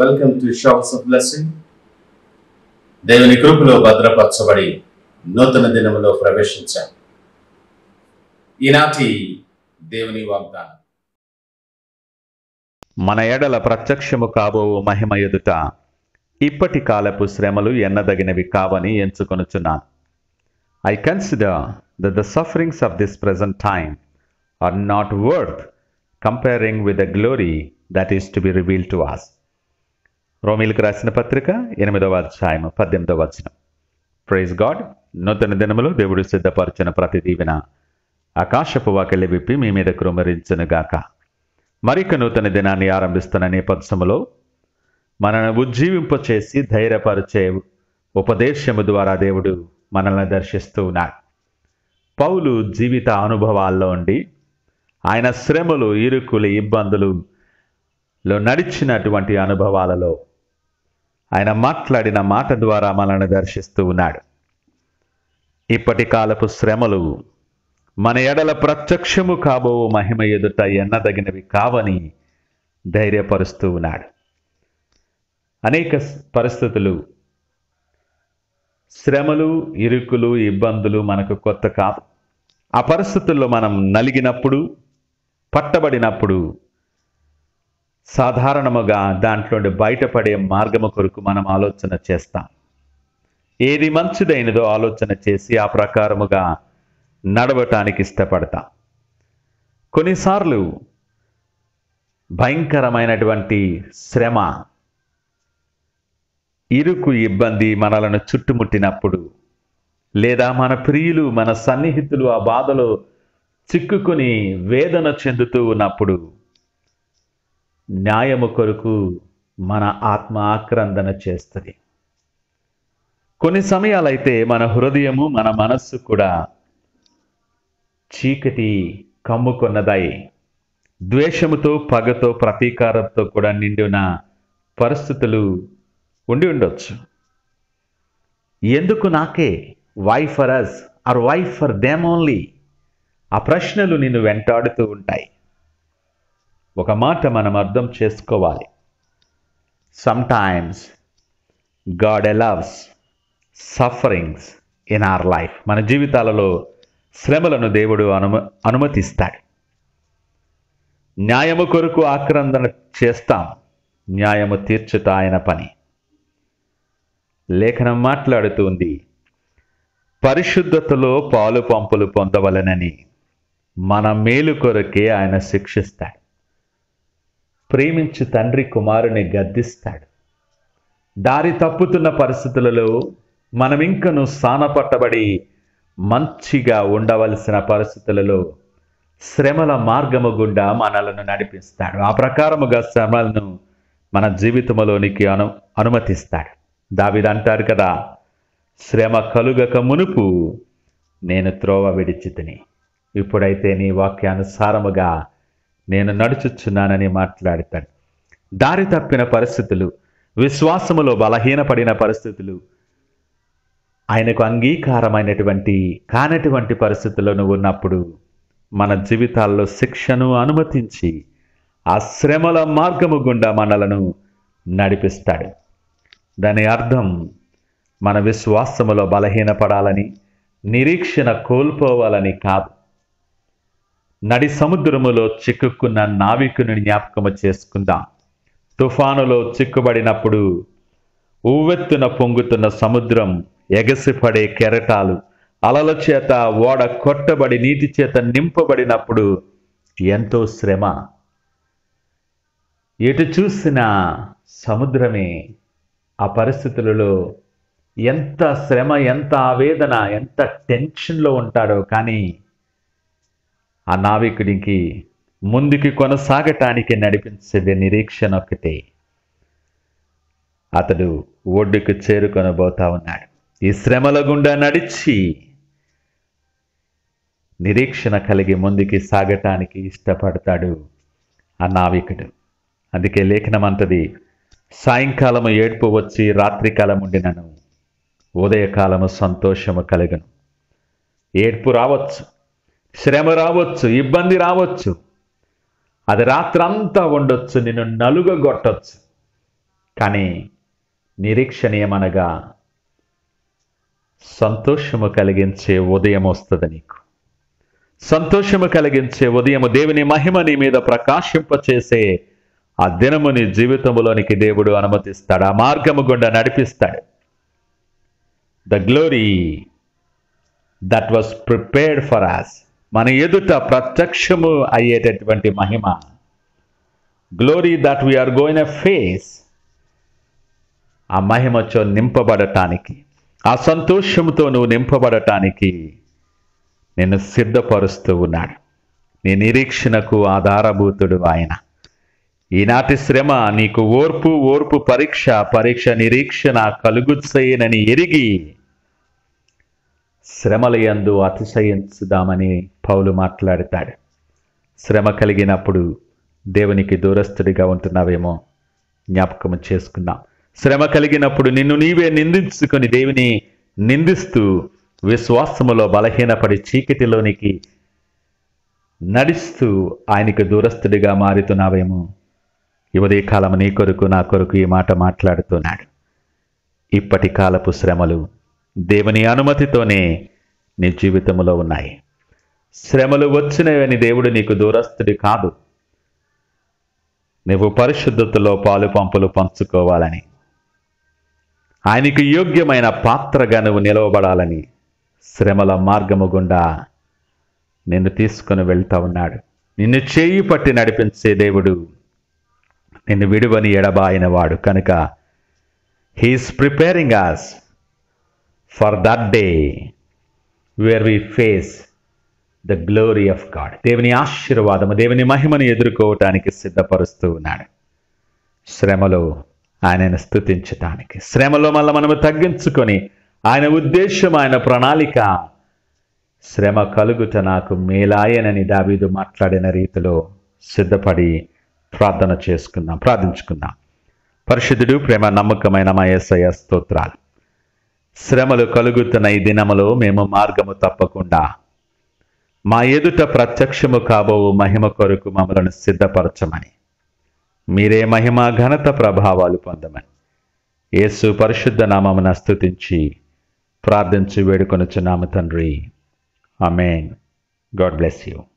welcome to showers of blessing దేవుని కృపలో భద్రపరచబడి నూతన దినములో ప్రవేశించాం ఈనాటి దేవుని వాగ్దానం మన ఎడల ప్రత్యక్షము కాబో మహిమ ఎదుట ఇప్పటి కాలపు శ్రమలు ఎన్నదగినవి కావని ఎంచుకొనుచున్నాను I consider the the sufferings of this present time are not worth comparing with the glory that is to be reveal to us రోమిల్కి రాసిన పత్రిక ఎనిమిదవ అధ్యాయం పద్దెనిమిదవ వచనం ప్రైజ్ గాడ్ నూతన దినములు దేవుడు సిద్ధపరిచిన ప్రతిదీవిన ఆకాశపు వాకిలి విప్పి మీ మీద కృమరించనుగాక మరిక నూతన దినాన్ని ఆరంభిస్తున్న నేపథ్యంలో మనల్ని ఉజ్జీవింపచేసి ధైర్యపరిచే ఉపదేశము ద్వారా దేవుడు మనల్ని దర్శిస్తూ ఉన్నాడు పౌలు జీవిత అనుభవాల్లో ఉండి ఆయన శ్రమలు ఇరుకులు ఇబ్బందులులో నడిచినటువంటి అనుభవాలలో ఆయన మాట్లాడిన మాట ద్వారా మనల్ని దర్శిస్తూ ఉన్నాడు ఇప్పటి కాలపు శ్రమలు మన ఎడల ప్రత్యక్షము కాబో మహిమ ఎదుట ఎన్నదగినవి కావని ధైర్యపరుస్తూ ఉన్నాడు అనేక పరిస్థితులు శ్రమలు ఇరుకులు ఇబ్బందులు మనకు కొత్త కాదు ఆ పరిస్థితుల్లో మనం నలిగినప్పుడు పట్టబడినప్పుడు సాధారణముగా దాంట్లో బయటపడే మార్గము కొరకు మనం ఆలోచన చేస్తాం ఏది మంచిదైనదో ఆలోచన చేసి ఆ ప్రకారముగా నడవటానికి ఇష్టపడతాం కొన్నిసార్లు భయంకరమైనటువంటి శ్రమ ఇరుకు ఇబ్బంది మనలను చుట్టుముట్టినప్పుడు లేదా మన ప్రియులు మన సన్నిహితులు ఆ బాధలో చిక్కుకుని వేదన చెందుతూ ఉన్నప్పుడు న్యాయము కొరకు మన ఆత్మ ఆక్రందన చేస్తుంది కొన్ని సమయాలైతే మన హృదయము మన మనస్సు కూడా చీకటి కమ్ముకున్నదై ద్వేషముతో పగతో ప్రతీకారంతో కూడా నిండిన పరిస్థితులు ఉండి ఉండొచ్చు ఎందుకు నాకే why for us or why for them only ఆ ప్రశ్నలు నిన్ను వెంటాడుతూ ఉంటాయి ఒక మాట మనం అర్థం చేసుకోవాలి sometimes God allows sufferings in our life మన జీవితాలలో శ్రమలను దేవుడు అనుమ అనుమతిస్తాడు న్యాయము కొరకు ఆక్రందన చేస్తాం న్యాయము తీర్చుతా ఆయన పని లేఖనం మాట్లాడుతుంది పరిశుద్ధతలో పాలు పంపులు పొందవలనని మన మేలు కొరకే ఆయన శిక్షిస్తాడు ప్రేమించు తండ్రి కుమారుని గద్దిస్తాడు దారి తప్పుతున్న పరిస్థితులలో మనం ఇంకను పట్టబడి మంచిగా ఉండవలసిన పరిస్థితులలో శ్రమల మార్గము గుండా మనలను నడిపిస్తాడు ఆ ప్రకారముగా శ్రమలను మన జీవితంలోనికి అను అనుమతిస్తాడు అంటారు కదా శ్రమ కలుగక మునుపు నేను త్రోవ విడిచి తిని ఇప్పుడైతే నీ వాక్యానుసారముగా నేను నడుచుచున్నానని మాట్లాడతాడు దారి తప్పిన పరిస్థితులు విశ్వాసములో బలహీనపడిన పరిస్థితులు ఆయనకు అంగీకారమైనటువంటి కానటువంటి పరిస్థితులను ఉన్నప్పుడు మన జీవితాల్లో శిక్షను అనుమతించి ఆ శ్రమల మార్గము గుండా మనలను నడిపిస్తాడు దాని అర్థం మన విశ్వాసములో బలహీనపడాలని నిరీక్షణ కోల్పోవాలని కాదు నడి సముద్రములో చిక్కుకున్న నావికుని జ్ఞాపకము చేసుకుందాం తుఫానులో చిక్కుబడినప్పుడు ఉవ్వెత్తున పొంగుతున్న సముద్రం ఎగసిపడే కెరటాలు అలల చేత ఓడ కొట్టబడి నీటి చేత నింపబడినప్పుడు ఎంతో శ్రమ ఎటు చూసిన సముద్రమే ఆ పరిస్థితులలో ఎంత శ్రమ ఎంత ఆవేదన ఎంత టెన్షన్లో ఉంటాడో కానీ ఆ నావికుడికి ముందుకి కొనసాగటానికి నడిపించే నిరీక్షణ ఒకటే అతడు ఒడ్డుకు చేరుకొనబోతా ఉన్నాడు ఈ శ్రమల గుండా నడిచి నిరీక్షణ కలిగి ముందుకి సాగటానికి ఇష్టపడతాడు ఆ నావికుడు అందుకే లేఖనం అంటది సాయంకాలము ఏడ్పు వచ్చి రాత్రికాలం ఉండినను ఉదయకాలము సంతోషము కలిగను ఏడ్పు రావచ్చు శ్రమ రావచ్చు ఇబ్బంది రావచ్చు అది రాత్రంతా ఉండొచ్చు నిన్ను నలుగగొట్టచ్చు కానీ నిరీక్షణీయమనగా సంతోషము కలిగించే ఉదయం వస్తుంది నీకు సంతోషము కలిగించే ఉదయము దేవుని మహిమ నీ మీద ప్రకాశింపచేసే ఆ దినము నీ జీవితంలోనికి దేవుడు అనుమతిస్తాడు ఆ మార్గము గుండా నడిపిస్తాడు the glory that was prepared for us మన ఎదుట ప్రత్యక్షము అయ్యేటటువంటి మహిమ glory that we're going a face ఆ మహిమతో నింపబడటానికి ఆ సంతోషంతో నువ్వు నింపబడటానికి నిన్ను సిద్ధపరుస్తూ ఉన్నాడు నీ నిరీక్షణకు ఆధారభూతుడు ఆయన ఈనాటి శ్రమ నీకు ఓర్పు ఓర్పు పరీక్ష పరీక్ష నిరీక్షణ కలుగుచేయనని ఎరిగి శ్రమలయందు అతిశయించుదామని పౌలు మాట్లాడతాడు శ్రమ కలిగినప్పుడు దేవునికి దూరస్తుడిగా ఉంటున్నావేమో జ్ఞాపకం చేసుకున్నాం శ్రమ కలిగినప్పుడు నిన్ను నీవే నిందించుకొని దేవుని నిందిస్తూ విశ్వాసములో బలహీనపడి చీకటిలోనికి నడుస్తూ ఆయనకు దూరస్తుడిగా మారుతున్నావేమో ఈ కాలం నీ కొరకు నా కొరకు ఈ మాట మాట్లాడుతున్నాడు ఇప్పటి కాలపు శ్రమలు దేవుని అనుమతితోనే నీ జీవితంలో ఉన్నాయి శ్రమలు వచ్చినవని దేవుడు నీకు దూరస్తుడి కాదు నువ్వు పరిశుద్ధతలో పాలు పంపులు పంచుకోవాలని ఆయనకు యోగ్యమైన పాత్రగా నువ్వు నిలవబడాలని శ్రమల మార్గము గుండా నిన్ను తీసుకుని వెళ్తా ఉన్నాడు నిన్ను చేయి పట్టి నడిపించే దేవుడు నిన్ను విడువని ఎడబాయిన వాడు కనుక he's preparing us for that day where we face the glory of God దేవుని ఆశీర్వాదము దేవుని మహిమను ఎదుర్కోవటానికి సిద్ధపరుస్తూ ఉన్నాడు శ్రమలో ఆయనను స్థుతించటానికి శ్రమలో మళ్ళీ మనము తగ్గించుకొని ఆయన ఉద్దేశం ఆయన ప్రణాళిక శ్రమ కలుగుట నాకు మేలాయనని దావీదు మాట్లాడిన రీతిలో సిద్ధపడి ప్రార్థన చేసుకుందాం ప్రార్థించుకుందాం పరిశుద్ధుడు ప్రేమ నమ్మకమైన మా ఏసయ స్తోత్రాలు శ్రమలు కలుగుతున్న ఈ దినములో మేము మార్గము తప్పకుండా మా ఎదుట ప్రత్యక్షము కాబో మహిమ కొరకు మమ్మలను సిద్ధపరచమని మీరే మహిమ ఘనత ప్రభావాలు పొందమని యేసు పరిశుద్ధ నామమున స్థుతించి ప్రార్థించి వేడుకొనుచున్నాము తండ్రి ఆమెన్ గాడ్ బ్లెస్ యూ